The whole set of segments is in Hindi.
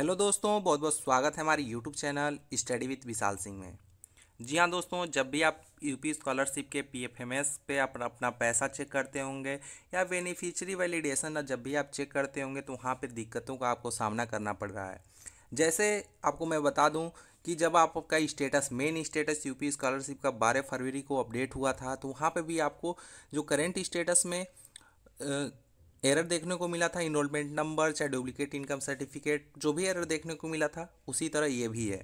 हेलो दोस्तों बहुत बहुत स्वागत है हमारे YouTube channel study with Vishal Singh में जी हाँ दोस्तों जब भी आप यूपी स्कॉलरशिप के पी एफ एम एस पे अपना अपना पैसा चेक करते होंगे या बेनिफिशरी वैलिडेशन जब भी आप चेक करते होंगे तो वहाँ पे दिक्कतों का आपको सामना करना पड़ रहा है जैसे आपको मैं बता दूँ कि जब आपका status main status UP scholarship का बारह फरवरी को अपडेट हुआ था तो वहाँ पर भी आपको जो करेंट स्टेटस में एरर देखने को मिला था इनरोलमेंट नंबर चाहे डुप्लीकेट इनकम सर्टिफिकेट जो भी एरर देखने को मिला था उसी तरह ये भी है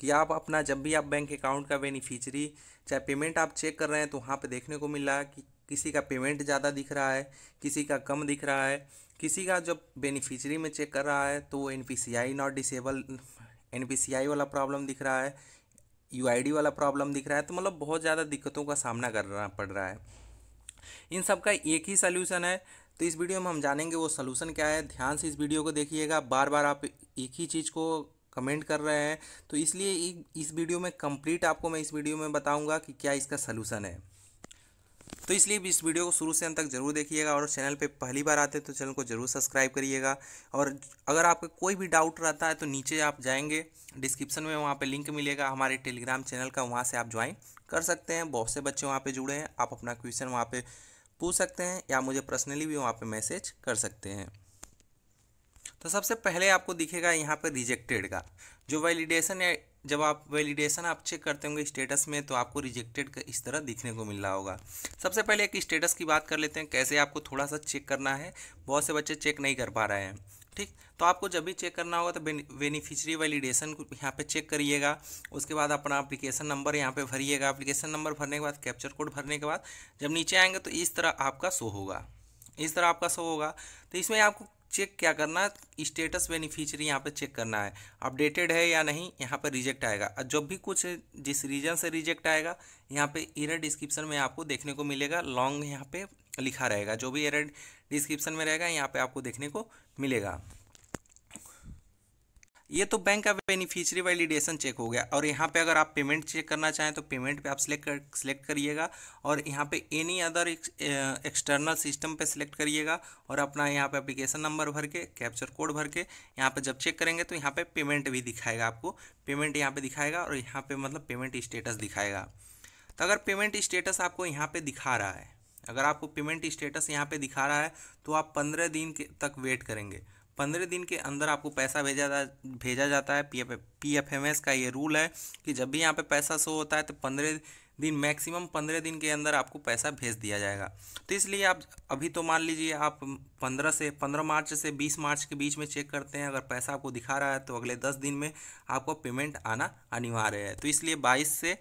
कि आप अपना जब भी आप बैंक अकाउंट का बेनिफिशरी चाहे पेमेंट आप चेक कर रहे हैं तो वहाँ पे देखने को मिल रहा है कि किसी का पेमेंट ज़्यादा दिख रहा है किसी का कम दिख रहा है किसी का जब बेनिफिशरी में चेक कर रहा है तो N P C I not disable N P C I वाला प्रॉब्लम दिख रहा है यू आई डी वाला प्रॉब्लम दिख रहा है तो मतलब बहुत ज़्यादा दिक्कतों का सामना करना पड़ रहा है इन सब का एक ही सल्यूशन है तो इस वीडियो में हम जानेंगे वो सोल्यूशन क्या है ध्यान से इस वीडियो को देखिएगा बार बार आप एक ही चीज़ को कमेंट कर रहे हैं तो इसलिए इस वीडियो में कंप्लीट आपको मैं इस वीडियो में बताऊंगा कि क्या इसका सलूशन है तो इसलिए भी इस वीडियो को शुरू से अंत तक जरूर देखिएगा और चैनल पे पहली बार आते हैं तो चैनल को जरूर सब्सक्राइब करिएगा और अगर आपका कोई भी डाउट रहता है तो नीचे आप जाएंगे डिस्क्रिप्शन में वहाँ पे लिंक मिलेगा हमारे टेलीग्राम चैनल का वहाँ से आप ज्वाइन कर सकते हैं बहुत से बच्चे वहाँ पर जुड़े हैं आप अपना क्वेश्चन वहाँ पर पूछ सकते हैं या मुझे पर्सनली भी वहाँ पे मैसेज कर सकते हैं तो सबसे पहले आपको दिखेगा यहाँ पे रिजेक्टेड का जो वैलिडेशन या जब आप वैलिडेशन आप चेक करते होंगे स्टेटस में तो आपको रिजेक्टेड का इस तरह दिखने को मिल रहा होगा सबसे पहले एक स्टेटस की बात कर लेते हैं कैसे आपको थोड़ा सा चेक करना है बहुत से बच्चे चेक नहीं कर पा रहे हैं ठीक तो आपको जब भी चेक करना होगा तो बेनिफिशरी वैलिडेशन यहाँ पे चेक करिएगा उसके बाद अपना एप्लीकेशन नंबर यहाँ पे भरिएगा एप्लीकेशन नंबर भरने के बाद कैप्चर कोड भरने के बाद जब नीचे आएंगे तो इस तरह आपका शो होगा इस तरह आपका शो होगा तो इसमें आपको चेक क्या करना है स्टेटस बेनिफिशियरी यहाँ पे चेक करना है अपडेटेड है या नहीं यहाँ पर रिजेक्ट आएगा और जब भी कुछ जिस रीजन से रिजेक्ट आएगा यहाँ पे इरर डिस्क्रिप्शन में आपको देखने को मिलेगा लॉन्ग यहाँ पे लिखा रहेगा जो भी एरर डिस्क्रिप्शन में रहेगा यहाँ पे आपको देखने को मिलेगा ये तो बैंक का बेनिफिशियरी वैलिडेशन चेक हो गया और यहाँ पे अगर आप पेमेंट चेक करना चाहें तो पेमेंट पे आप सिलेक्ट कर सिलेक्ट करिएगा और यहाँ पे एनी अदर एक्सटर्नल सिस्टम पे सिलेक्ट करिएगा और अपना यहाँ पे एप्लीकेशन नंबर भर के कैप्चर कोड भर के यहाँ पे जब चेक करेंगे तो यहाँ पे पेमेंट भी दिखाएगा आपको पेमेंट यहाँ पर दिखाएगा और यहाँ पर मतलब पेमेंट स्टेटस दिखाएगा तो अगर पेमेंट स्टेटस आपको यहाँ पर दिखा रहा है अगर आपको पेमेंट स्टेटस यहाँ पे दिखा रहा है तो आप पंद्रह दिन के तक वेट करेंगे पंद्रह दिन के अंदर आपको पैसा भेजा जा भेजा जाता है P F P F M S का ये रूल है कि जब भी यहाँ पे पैसा शो होता है तो पंद्रह दिन मैक्सिमम पंद्रह दिन के अंदर आपको पैसा भेज दिया जाएगा तो इसलिए आप अभी तो मान लीजिए आप पंद्रह से पंद्रह मार्च से बीस मार्च के बीच में चेक करते हैं अगर पैसा आपको दिखा रहा है तो अगले दस दिन में आपको पेमेंट आना अनिवार्य है तो इसलिए बाईस से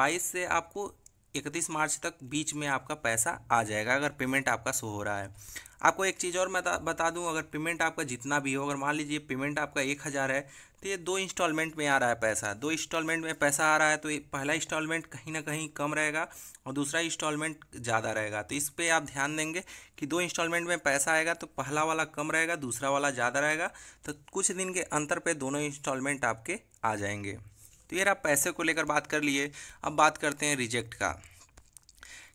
बाईस से आपको इकतीस मार्च तक बीच में आपका पैसा आ जाएगा अगर पेमेंट आपका शो हो रहा है आपको एक चीज़ और मैं बता दूं अगर पेमेंट आपका जितना भी हो अगर मान लीजिए पेमेंट आपका एक हज़ार है तो ये दो इंस्टॉलमेंट में आ रहा है पैसा दो इंस्टॉलमेंट में पैसा आ रहा है तो ये पहला इंस्टॉलमेंट कहीं ना कहीं कम रहेगा और दूसरा इंस्टॉलमेंट ज़्यादा रहेगा तो इस पर आप ध्यान देंगे कि दो इंस्टॉलमेंट में पैसा आएगा तो पहला वाला कम रहेगा दूसरा वाला ज़्यादा रहेगा तो कुछ दिन के अंतर पर दोनों इंस्टॉलमेंट आपके आ जाएंगे तो यार आप पैसे को लेकर बात कर लिए अब बात करते हैं रिजेक्ट का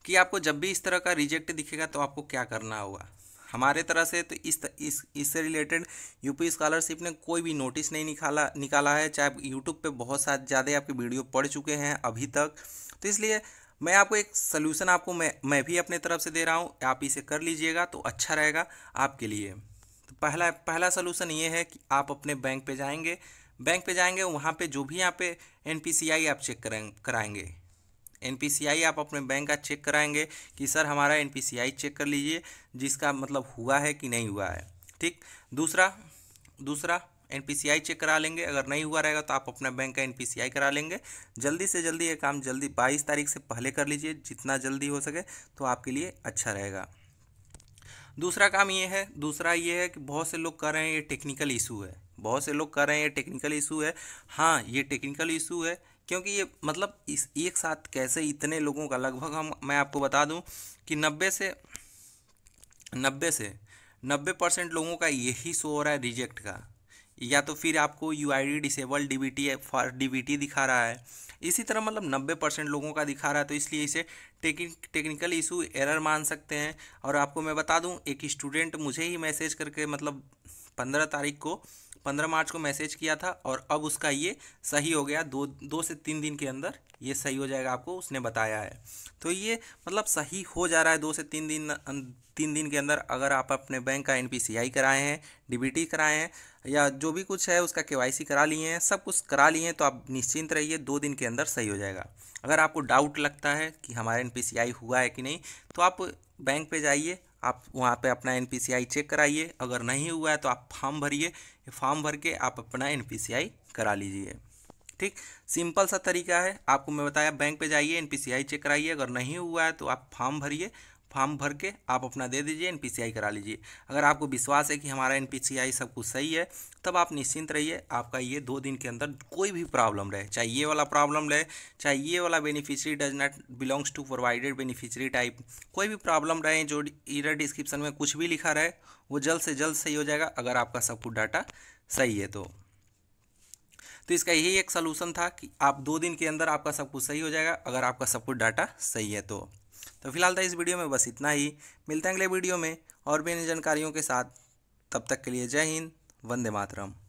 कि आपको जब भी इस तरह का रिजेक्ट दिखेगा तो आपको क्या करना होगा हमारे तरह से तो इस इस इससे रिलेटेड यूपी स्कॉलरशिप ने कोई भी नोटिस नहीं निकाला निकाला है चाहे आप यूट्यूब पे बहुत सारे ज़्यादा आपके वीडियो पढ़ चुके हैं अभी तक तो इसलिए मैं आपको एक सलूशन आपको मैं मैं भी अपने तरफ से दे रहा हूँ आप इसे कर लीजिएगा तो अच्छा रहेगा आपके लिए तो पहला पहला सोल्यूशन ये है कि आप अपने बैंक पर जाएंगे बैंक पे जाएंगे वहाँ पे जो भी यहाँ पे एन आप चेक करें कराएंगे एन आप अपने बैंक का चेक कराएंगे कि सर हमारा एन चेक कर लीजिए जिसका मतलब हुआ है कि नहीं हुआ है ठीक दूसरा दूसरा एन चेक करा लेंगे अगर नहीं हुआ रहेगा तो आप अपना बैंक का एन करा लेंगे जल्दी से जल्दी ये काम जल्दी बाईस तारीख से पहले कर लीजिए जितना जल्दी हो सके तो आपके लिए अच्छा रहेगा दूसरा काम ये है दूसरा ये है कि बहुत से लोग कर रहे हैं ये टेक्निकल इशू है बहुत से लोग कर रहे हैं ये टेक्निकल इशू है हाँ ये टेक्निकल इशू है क्योंकि ये मतलब इस एक साथ कैसे इतने लोगों का लगभग हम मैं आपको बता दूं कि नब्बे से नब्बे से नब्बे परसेंट लोगों का यही शो हो रहा है रिजेक्ट का या तो फिर आपको U I D disable D B T for D B T दिखा रहा है इसी तरह मतलब नब्बे परसेंट लोगों का दिखा रहा है तो इसलिए इसे टेक्निकल इशू एरर मान सकते हैं और आपको मैं बता दूं एक स्टूडेंट मुझे ही मैसेज करके मतलब पंद्रह तारीख को पंद्रह मार्च को मैसेज किया था और अब उसका ये सही हो गया दो दो से तीन दिन के अंदर ये सही हो जाएगा आपको उसने बताया है तो ये मतलब सही हो जा रहा है दो से तीन दिन तीन दिन के अंदर अगर आप अपने बैंक का एन कराए हैं डी कराए हैं या जो भी कुछ है उसका के करा लिए हैं सब कुछ करा लिए हैं तो आप निश्चिंत रहिए दो दिन के अंदर सही हो जाएगा अगर आपको डाउट लगता है कि हमारा एन हुआ है कि नहीं तो आप बैंक पे जाइए आप वहाँ पे अपना एन चेक कराइए अगर नहीं हुआ है तो आप फॉर्म भरिए फॉर्म भर के आप अपना एन करा लीजिए ठीक सिंपल सा तरीका है आपको मैं बताया बैंक पे जाइए एन चेक कराइए अगर नहीं हुआ है तो आप फॉर्म भरिए फॉर्म भर के आप अपना दे दीजिए एनपीसीआई करा लीजिए अगर आपको विश्वास है कि हमारा एनपीसीआई सब कुछ सही है तब आप निश्चिंत रहिए आपका ये दो दिन के अंदर कोई भी प्रॉब्लम रहे चाहे ये वाला प्रॉब्लम रहे चाहे ये वाला beneficiary does not belongs to provided beneficiary type कोई भी प्रॉब्लम रहे जो ईयर डिस्क्रिप्शन में कुछ भी लिखा रहे वो जल्द से जल्द सही हो जाएगा अगर आपका सब कुछ डाटा सही है तो तो इसका यही एक सलूशन था कि आप दो दिन के अंदर आपका सब कुछ सही हो जाएगा अगर आपका सब कुछ डाटा सही है तो तो फिलहाल था इस वीडियो में बस इतना ही मिलते हैं अगले वीडियो में और भी इन जानकारियों के साथ तब तक के लिए जय हिंद वंदे मातरम